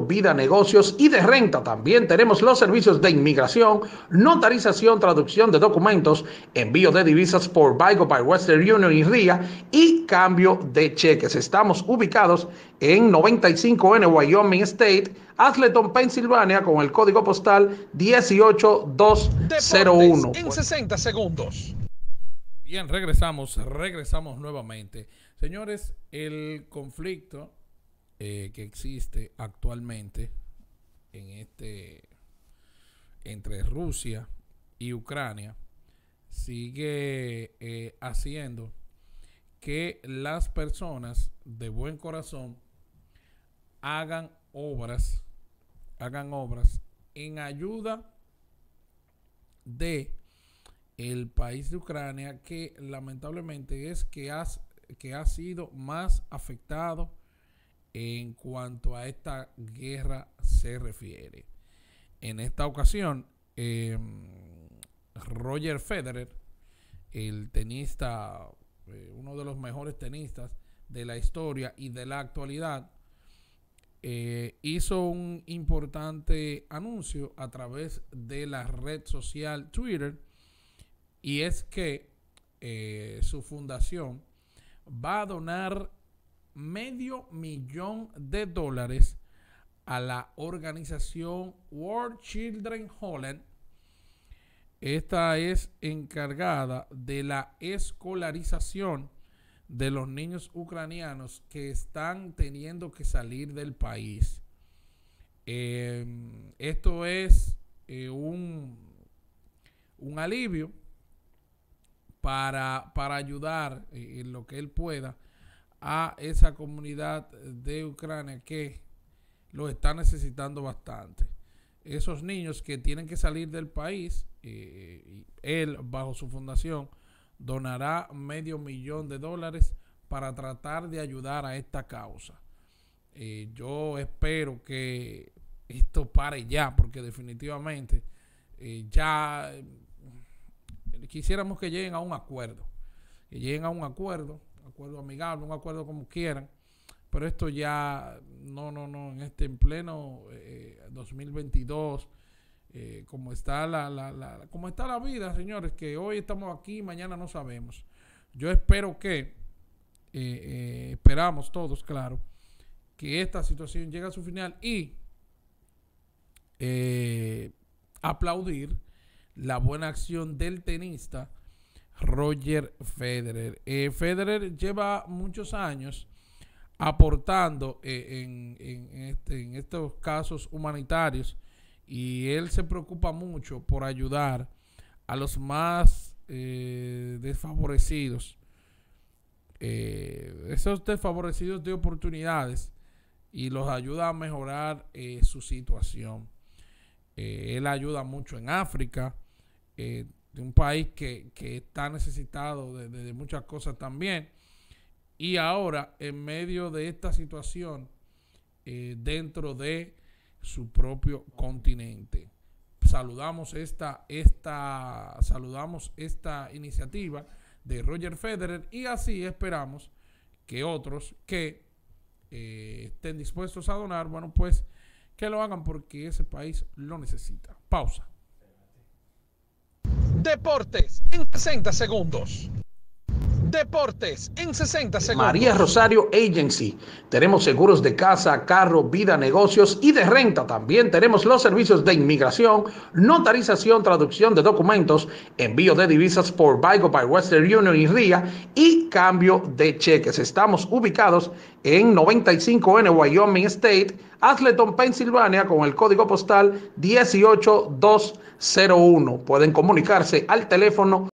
Vida Negocios y de Renta. También tenemos los servicios de inmigración, notarización, traducción de documentos, envío de divisas por Bigo by Western Union y RIA y cambio de cheques. Estamos ubicados en 95N Wyoming State, Athleton, Pensilvania, con el código postal 18201. en 60 segundos. Bien, regresamos, regresamos nuevamente. Señores, el conflicto eh, que existe actualmente en este entre Rusia y Ucrania sigue eh, haciendo que las personas de buen corazón hagan obras hagan obras en ayuda de el país de Ucrania que lamentablemente es que, que ha sido más afectado en cuanto a esta guerra se refiere. En esta ocasión, em, Roger Federer, el tenista, eh, uno de los mejores tenistas de la historia y de la actualidad, eh, hizo un importante anuncio a través de la red social Twitter y es que eh, su fundación va a donar medio millón de dólares a la organización World Children Holland. Esta es encargada de la escolarización de los niños ucranianos que están teniendo que salir del país. Em, esto es eh, un, un, alivio para, para ayudar eh, en lo que él pueda a esa comunidad de Ucrania que lo está necesitando bastante. Esos niños que tienen que salir del país, eh, él bajo su fundación donará medio millón de dólares para tratar de ayudar a esta causa. Eh, yo espero que esto pare ya, porque definitivamente eh, ya quisiéramos que lleguen a un acuerdo, que lleguen a un acuerdo acuerdo amigable, un acuerdo como quieran, pero esto ya, no, no, no, en este en pleno 2022, eh, eh, como, está la, la, como está la vida, señores, que hoy estamos aquí, mañana no sabemos. Yo espero que, eh, esperamos todos, claro, que esta situación llegue a su final y aplaudir la buena acción del tenista Roger Federer. Eh, Federer lleva muchos años aportando eh, este, en, estos casos humanitarios y él se preocupa mucho por ayudar a los más eh, desfavorecidos, esos desfavorecidos de oportunidades y los ayuda a mejorar su situación. él ayuda mucho en África de un país que, está necesitado de, muchas cosas también. Y ahora, en medio de esta situación, eh, dentro de su propio continente. Saludamos esta, esta, saludamos esta iniciativa de Roger Federer y así esperamos que otros que eh, estén dispuestos a donar, bueno, pues que lo hagan porque ese país lo necesita. Pausa. Deportes en 60 segundos. Deportes en 60 segundos. María Rosario Agency. Tenemos seguros de casa, carro, vida, negocios y de renta. También tenemos los servicios de inmigración, notarización, traducción de documentos, envío de divisas por Bigo by Western Union y RIA y cambio de cheques. Estamos ubicados en 95N Wyoming State, Atleton, Pensilvania, con el código postal 18201. Pueden comunicarse al teléfono